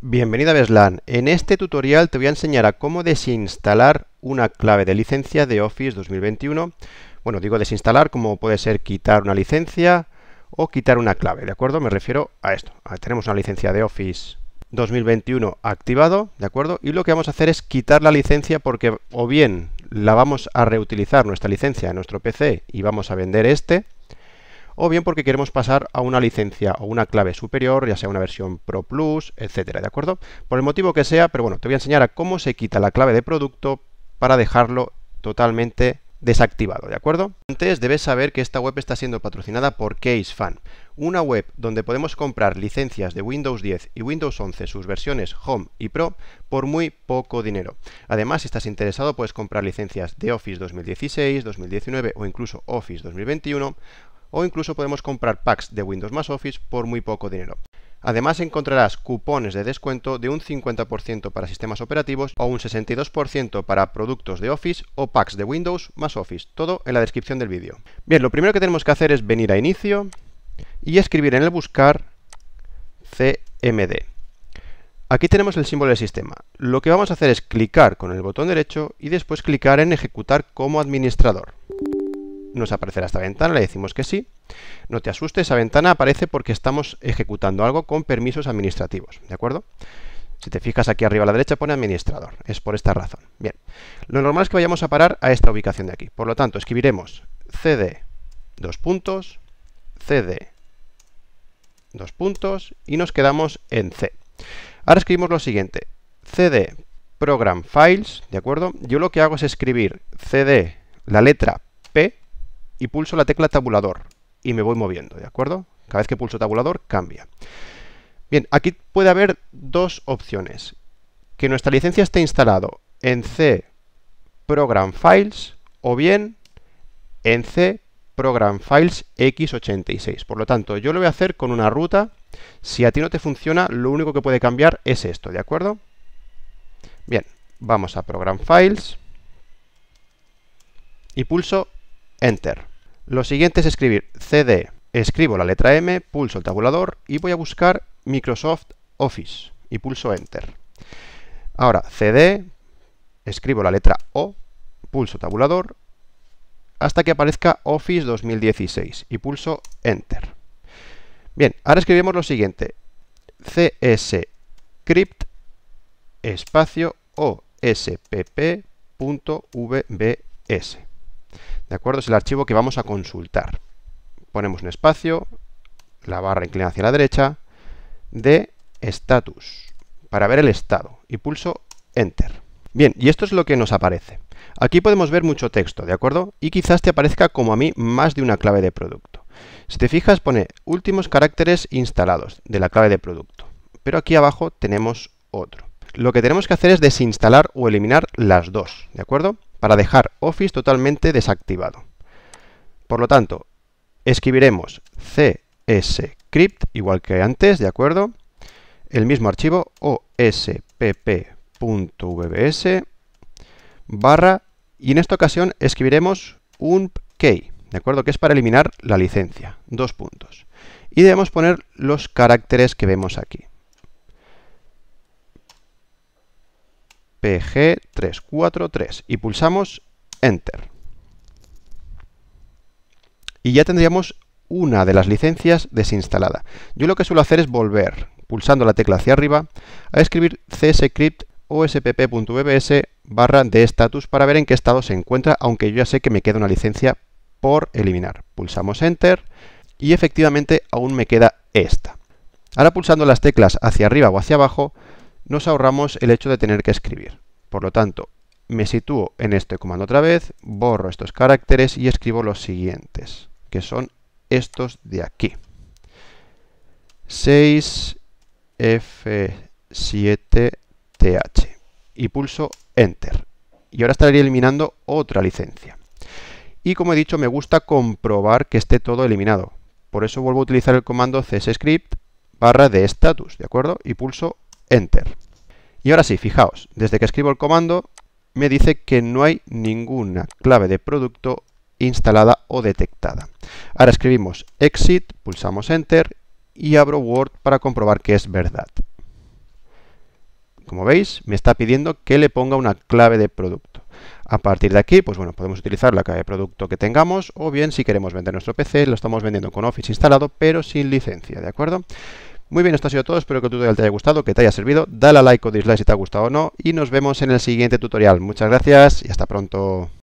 Bienvenida a Beslan. En este tutorial te voy a enseñar a cómo desinstalar una clave de licencia de Office 2021. Bueno, digo desinstalar como puede ser quitar una licencia o quitar una clave, ¿de acuerdo? Me refiero a esto. Ah, tenemos una licencia de Office 2021 activado, ¿de acuerdo? Y lo que vamos a hacer es quitar la licencia porque o bien la vamos a reutilizar nuestra licencia en nuestro PC y vamos a vender este, o bien porque queremos pasar a una licencia o una clave superior, ya sea una versión Pro Plus, etcétera, ¿de acuerdo? Por el motivo que sea, pero bueno, te voy a enseñar a cómo se quita la clave de producto para dejarlo totalmente desactivado, ¿de acuerdo? Antes debes saber que esta web está siendo patrocinada por CaseFan, una web donde podemos comprar licencias de Windows 10 y Windows 11, sus versiones Home y Pro, por muy poco dinero. Además, si estás interesado, puedes comprar licencias de Office 2016, 2019 o incluso Office 2021 o incluso podemos comprar packs de Windows más Office por muy poco dinero. Además encontrarás cupones de descuento de un 50% para sistemas operativos o un 62% para productos de Office o packs de Windows más Office, todo en la descripción del vídeo. Bien, lo primero que tenemos que hacer es venir a inicio y escribir en el buscar CMD. Aquí tenemos el símbolo del sistema. Lo que vamos a hacer es clicar con el botón derecho y después clicar en ejecutar como administrador nos aparecerá esta ventana, le decimos que sí. No te asustes, esa ventana aparece porque estamos ejecutando algo con permisos administrativos, ¿de acuerdo? Si te fijas aquí arriba a la derecha pone administrador, es por esta razón. Bien, lo normal es que vayamos a parar a esta ubicación de aquí. Por lo tanto, escribiremos cd, dos puntos, cd, dos puntos, y nos quedamos en c. Ahora escribimos lo siguiente, cd program files, ¿de acuerdo? Yo lo que hago es escribir cd, la letra y pulso la tecla tabulador y me voy moviendo, ¿de acuerdo? Cada vez que pulso tabulador cambia. Bien, aquí puede haber dos opciones. Que nuestra licencia esté instalado en C Program Files o bien en C Program Files x86. Por lo tanto, yo lo voy a hacer con una ruta. Si a ti no te funciona, lo único que puede cambiar es esto, ¿de acuerdo? Bien, vamos a Program Files y pulso Enter. Lo siguiente es escribir cd, escribo la letra M, pulso el tabulador y voy a buscar Microsoft Office y pulso Enter. Ahora cd, escribo la letra O, pulso tabulador hasta que aparezca Office 2016 y pulso Enter. Bien, ahora escribimos lo siguiente. cscript espacio ospp.vbs. ¿De acuerdo? Es el archivo que vamos a consultar. Ponemos un espacio, la barra inclina hacia la derecha, de status, para ver el estado, y pulso Enter. Bien, y esto es lo que nos aparece. Aquí podemos ver mucho texto, ¿de acuerdo? Y quizás te aparezca, como a mí, más de una clave de producto. Si te fijas, pone últimos caracteres instalados de la clave de producto. Pero aquí abajo tenemos otro. Lo que tenemos que hacer es desinstalar o eliminar las dos, ¿de acuerdo? para dejar Office totalmente desactivado. Por lo tanto, escribiremos cscript, igual que antes, ¿de acuerdo? El mismo archivo ospp.vbs barra, y en esta ocasión escribiremos un key, ¿de acuerdo? Que es para eliminar la licencia, dos puntos. Y debemos poner los caracteres que vemos aquí. PG343 y pulsamos Enter. Y ya tendríamos una de las licencias desinstalada. Yo lo que suelo hacer es volver, pulsando la tecla hacia arriba, a escribir cscript ospp.vbs barra de status para ver en qué estado se encuentra, aunque yo ya sé que me queda una licencia por eliminar. Pulsamos Enter y efectivamente aún me queda esta. Ahora pulsando las teclas hacia arriba o hacia abajo, nos ahorramos el hecho de tener que escribir. Por lo tanto, me sitúo en este comando otra vez, borro estos caracteres y escribo los siguientes, que son estos de aquí. 6F7TH y pulso Enter. Y ahora estaría eliminando otra licencia. Y como he dicho, me gusta comprobar que esté todo eliminado. Por eso vuelvo a utilizar el comando cscript barra de status, ¿de acuerdo? Y pulso Enter. Y ahora sí, fijaos, desde que escribo el comando me dice que no hay ninguna clave de producto instalada o detectada. Ahora escribimos exit, pulsamos enter y abro Word para comprobar que es verdad. Como veis, me está pidiendo que le ponga una clave de producto. A partir de aquí, pues bueno, podemos utilizar la clave de producto que tengamos o bien si queremos vender nuestro PC, lo estamos vendiendo con Office instalado, pero sin licencia, ¿de acuerdo? Muy bien, esto ha sido todo, espero que el tutorial te haya gustado, que te haya servido, dale a like o dislike si te ha gustado o no, y nos vemos en el siguiente tutorial. Muchas gracias y hasta pronto.